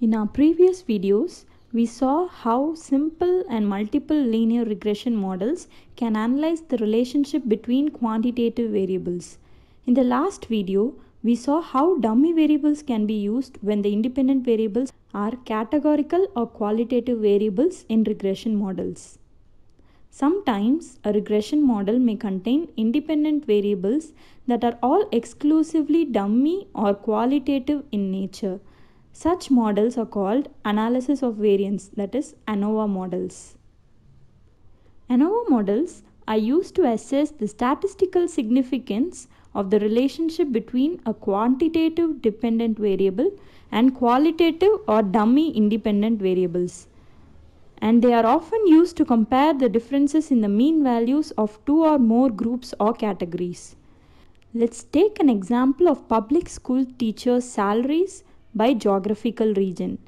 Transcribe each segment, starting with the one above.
In our previous videos, we saw how simple and multiple linear regression models can analyze the relationship between quantitative variables. In the last video, we saw how dummy variables can be used when the independent variables are categorical or qualitative variables in regression models. Sometimes a regression model may contain independent variables that are all exclusively dummy or qualitative in nature such models are called analysis of variance, that is ANOVA models. ANOVA models are used to assess the statistical significance of the relationship between a quantitative dependent variable and qualitative or dummy independent variables. And they are often used to compare the differences in the mean values of two or more groups or categories. Let's take an example of public school teachers' salaries by geographical region.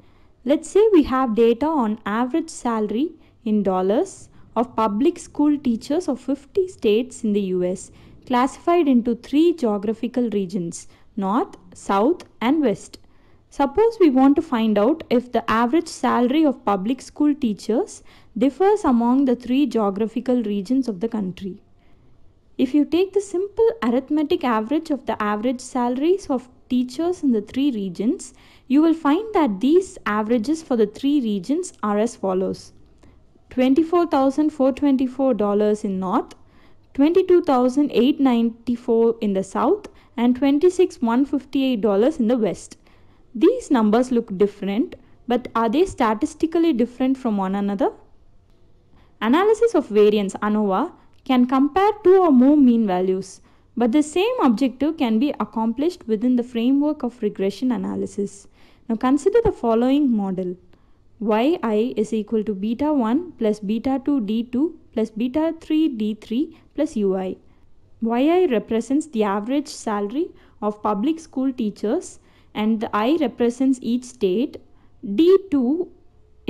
Let's say we have data on average salary in dollars of public school teachers of 50 states in the US classified into three geographical regions north, south, and west. Suppose we want to find out if the average salary of public school teachers differs among the three geographical regions of the country. If you take the simple arithmetic average of the average salaries of teachers in the three regions, you will find that these averages for the three regions are as follows. $24,424 in North, 22,894 in the South and 26,158 dollars in the West. These numbers look different, but are they statistically different from one another? Analysis of variance ANOVA can compare two or more mean values, but the same objective can be accomplished within the framework of regression analysis. Now consider the following model. yi is equal to beta 1 plus beta 2 d2 plus beta 3 d3 plus ui. yi represents the average salary of public school teachers and the i represents each state. d2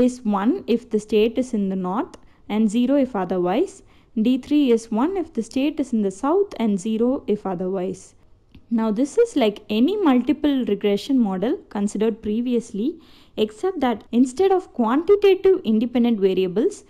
is 1 if the state is in the north and 0 if otherwise D3 is 1 if the state is in the south and 0 if otherwise. Now this is like any multiple regression model considered previously except that instead of quantitative independent variables,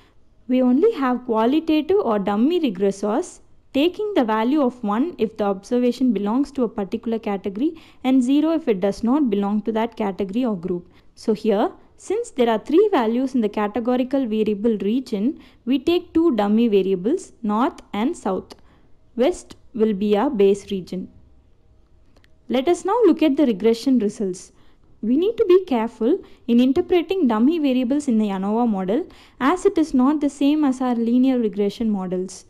we only have qualitative or dummy regressors taking the value of 1 if the observation belongs to a particular category and 0 if it does not belong to that category or group. So here since there are three values in the categorical variable region, we take two dummy variables, north and south. West will be our base region. Let us now look at the regression results. We need to be careful in interpreting dummy variables in the ANOVA model as it is not the same as our linear regression models.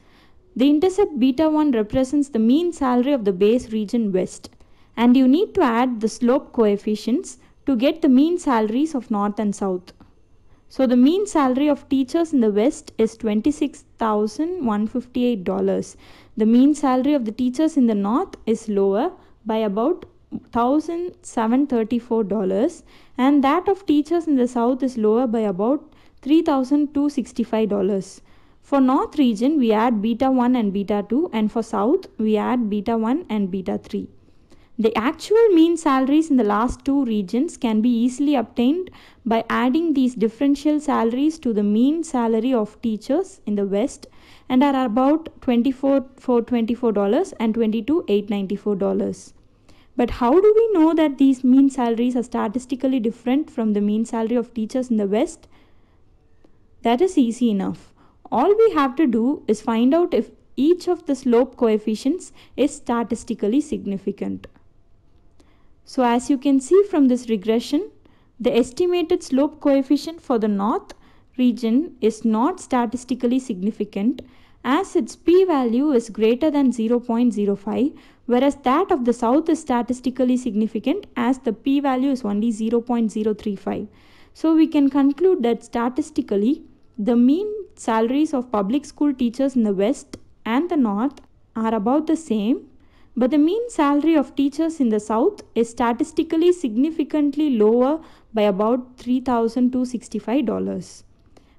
The intercept beta 1 represents the mean salary of the base region west and you need to add the slope coefficients to get the mean salaries of North and South. So the mean salary of teachers in the West is $26,158. The mean salary of the teachers in the North is lower by about $1,734 and that of teachers in the South is lower by about $3,265. For North region, we add beta 1 and beta 2 and for South, we add beta 1 and beta 3. The actual mean salaries in the last two regions can be easily obtained by adding these differential salaries to the mean salary of teachers in the west and are about 24 for $24 and 22 $894. But how do we know that these mean salaries are statistically different from the mean salary of teachers in the west? That is easy enough. All we have to do is find out if each of the slope coefficients is statistically significant. So as you can see from this regression, the estimated slope coefficient for the north region is not statistically significant as its p-value is greater than 0.05 whereas that of the south is statistically significant as the p-value is only 0.035. So we can conclude that statistically the mean salaries of public school teachers in the west and the north are about the same but the mean salary of teachers in the South is statistically significantly lower by about $3,265.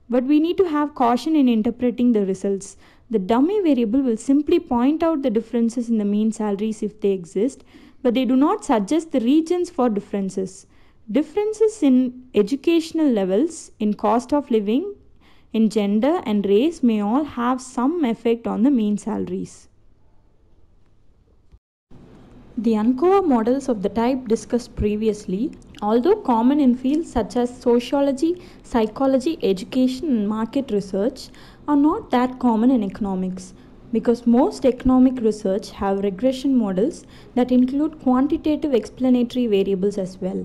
But we need to have caution in interpreting the results. The dummy variable will simply point out the differences in the mean salaries if they exist, but they do not suggest the regions for differences. Differences in educational levels, in cost of living, in gender and race may all have some effect on the mean salaries. The ANCOA models of the type discussed previously, although common in fields such as sociology, psychology, education, and market research, are not that common in economics because most economic research have regression models that include quantitative explanatory variables as well.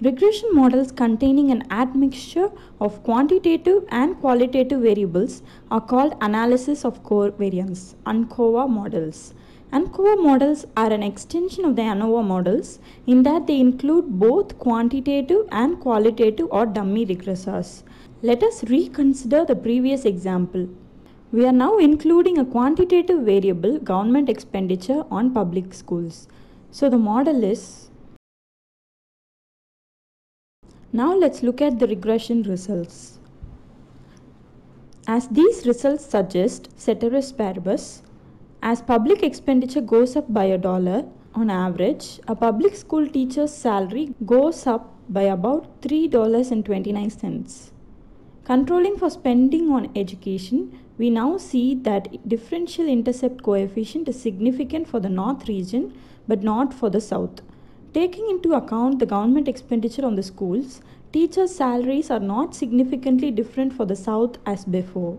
Regression models containing an admixture of quantitative and qualitative variables are called analysis of covariance, ANCOVA models. ANCOVA models are an extension of the ANOVA models in that they include both quantitative and qualitative or dummy regressors. Let us reconsider the previous example. We are now including a quantitative variable government expenditure on public schools. So the model is. Now let's look at the regression results. As these results suggest, ceteris paribus, as public expenditure goes up by a dollar, on average, a public school teacher's salary goes up by about $3.29. Controlling for spending on education, we now see that differential intercept coefficient is significant for the north region but not for the south. Taking into account the government expenditure on the schools, teachers' salaries are not significantly different for the south as before.